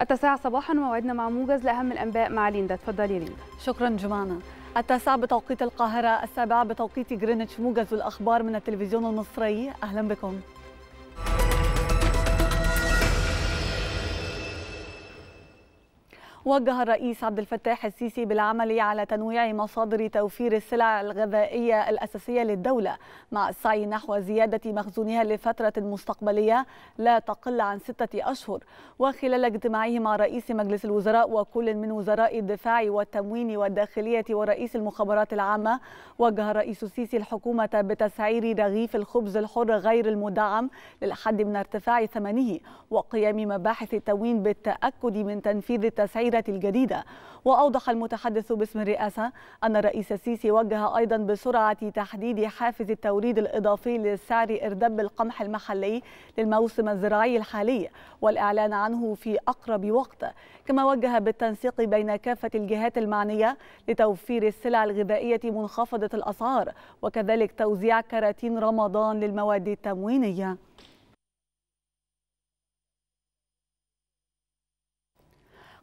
التاسعة صباحا موعدنا مع موجز لأهم الأنباء مع ليندا تفضلي ليندا شكرا جمانة التاسعة بتوقيت القاهرة السابعة بتوقيت جرينتش موجز الأخبار من التلفزيون المصري أهلا بكم وجه الرئيس عبد الفتاح السيسي بالعمل على تنويع مصادر توفير السلع الغذائية الأساسية للدولة مع السعي نحو زيادة مخزونها لفترة مستقبلية لا تقل عن ستة أشهر وخلال اجتماعه مع رئيس مجلس الوزراء وكل من وزراء الدفاع والتموين والداخلية ورئيس المخابرات العامة وجه الرئيس السيسي الحكومة بتسعير رغيف الخبز الحر غير المدعم للحد من ارتفاع ثمنه وقيام مباحث التموين بالتأكد من تنفيذ التسعير التأثيرات الجديدة وأوضح المتحدث باسم الرئاسة أن الرئيس السيسي وجه أيضا بسرعة تحديد حافز التوريد الإضافي لسعر إردب القمح المحلي للموسم الزراعي الحالي والإعلان عنه في أقرب وقت كما وجه بالتنسيق بين كافة الجهات المعنية لتوفير السلع الغذائية منخفضة الأسعار وكذلك توزيع كراتين رمضان للمواد التموينية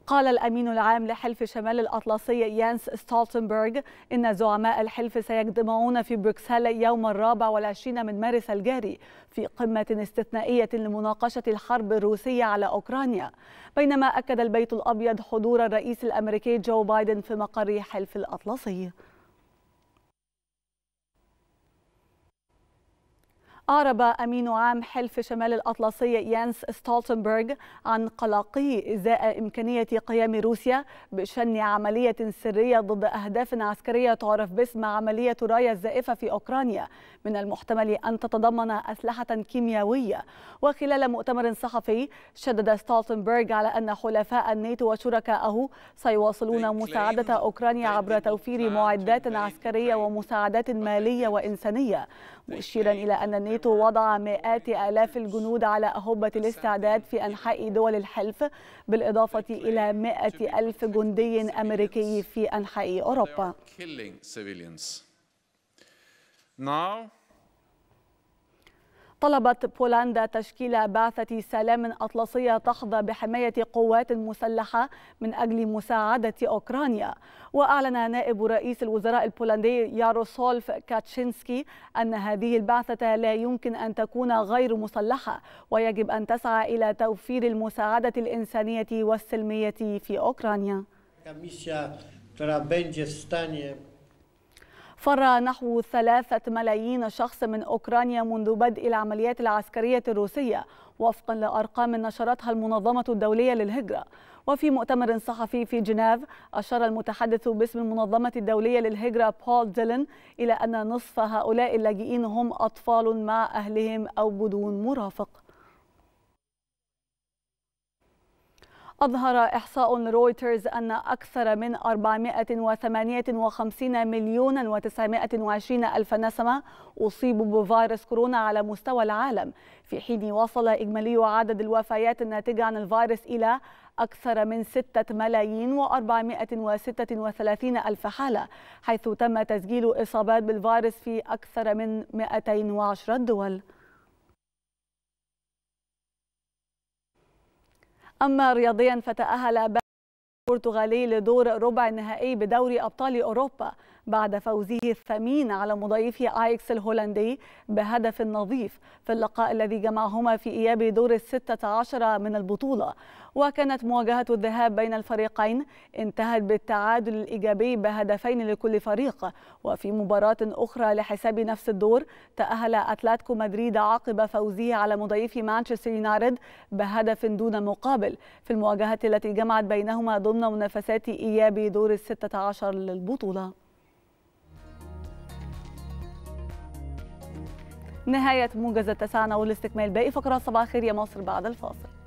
قال الأمين العام لحلف شمال الأطلسي يانس ستالتنبرغ إن زعماء الحلف سيجتمعون في بروكسل يوم الرابع والعشرين من مارس الجاري في قمة استثنائية لمناقشة الحرب الروسية على أوكرانيا بينما أكد البيت الأبيض حضور الرئيس الأمريكي جو بايدن في مقر حلف الأطلسي أعرب أمين عام حلف شمال الأطلسي يانس ستولتنبرغ عن قلقه إزاء إمكانية قيام روسيا بشن عملية سرية ضد أهداف عسكرية تعرف باسم عملية رايا الزائفة في أوكرانيا من المحتمل أن تتضمن أسلحة كيميائية وخلال مؤتمر صحفي شدد ستولتنبرغ على أن حلفاء الناتو وشركائه سيواصلون مساعدة أوكرانيا عبر توفير معدات عسكرية ومساعدات مالية وإنسانية مشيرا إلى أن الناتو الكويت وضع مئات آلاف الجنود على أهبة الاستعداد في أنحاء دول الحلف بالإضافة إلى مئة ألف جندي أمريكي في أنحاء أوروبا. طلبت بولندا تشكيل بعثة سلام أطلسية تحظى بحماية قوات مسلحة من أجل مساعدة أوكرانيا وأعلن نائب رئيس الوزراء البولندي ياروسولف كاتشينسكي أن هذه البعثة لا يمكن أن تكون غير مسلحة ويجب أن تسعى إلى توفير المساعدة الإنسانية والسلمية في أوكرانيا فر نحو ثلاثة ملايين شخص من أوكرانيا منذ بدء العمليات العسكرية الروسية وفقا لأرقام نشرتها المنظمة الدولية للهجرة وفي مؤتمر صحفي في جنيف أشار المتحدث باسم المنظمة الدولية للهجرة بول ديلن إلى أن نصف هؤلاء اللاجئين هم أطفال مع أهلهم أو بدون مرافق أظهر إحصاء رويترز أن أكثر من 458 مليون و920 ألف نسمة أصيبوا بفيروس كورونا على مستوى العالم في حين وصل إجمالي عدد الوفيات الناتجة عن الفيروس إلى أكثر من 6 ملايين و436 ألف حالة حيث تم تسجيل إصابات بالفيروس في أكثر من 210 دول أما رياضيا فتأهل البرتغالي لدور ربع النهائي بدوري أبطال أوروبا بعد فوزه الثمين على مضيفه آيكس الهولندي بهدف نظيف في اللقاء الذي جمعهما في إياب دور الستة عشر من البطولة وكانت مواجهة الذهاب بين الفريقين انتهت بالتعادل الإيجابي بهدفين لكل فريق وفي مباراة أخرى لحساب نفس الدور تأهل أتلتيكو مدريد عقب فوزه على مضيف مانشستر يونايتد بهدف دون مقابل في المواجهة التي جمعت بينهما ضد ضمن منافسات إياب دور الستة عشر للبطولة نهاية موجز التسعة والاستكمال باقي فقرات صباح الخير يا مصر بعد الفاصل